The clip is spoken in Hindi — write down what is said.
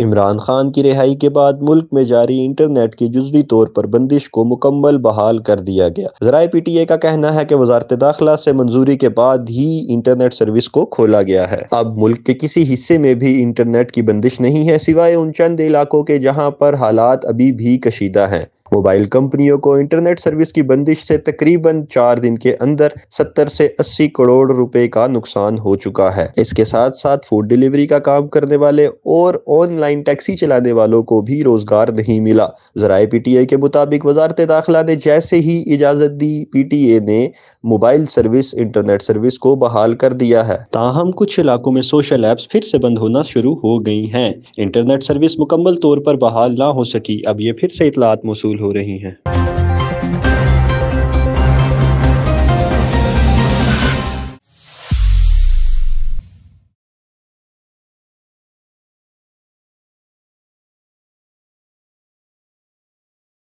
इमरान खान की रिहाई के बाद मुल्क में जारी इंटरनेट की जुजवी तौर पर बंदिश को मुकम्मल बहाल कर दिया गया जरा पी टी ए का कहना है की वजारत दाखिला से मंजूरी के बाद ही इंटरनेट सर्विस को खोला गया है अब मुल्क के किसी हिस्से में भी इंटरनेट की बंदिश नहीं है सिवाय उन चंद इलाकों के जहाँ पर हालात अभी भी कशीदा हैं मोबाइल कंपनियों को इंटरनेट सर्विस की बंदिश से तकरीबन चार दिन के अंदर 70 से 80 करोड़ रुपए का नुकसान हो चुका है इसके साथ साथ फूड डिलीवरी का काम करने वाले और ऑनलाइन टैक्सी चलाने वालों को भी रोजगार नहीं मिला जरा पीटीआई के मुताबिक वजारत दाखिला ने जैसे ही इजाजत दी पीटीए ने मोबाइल सर्विस इंटरनेट सर्विस को बहाल कर दिया है ताहम कुछ इलाकों में सोशल एप्स फिर से बंद होना शुरू हो गई हैं इंटरनेट सर्विस मुकम्मल तौर पर बहाल ना हो सकी अब ये फिर से इतलात मौसू हो रही हैं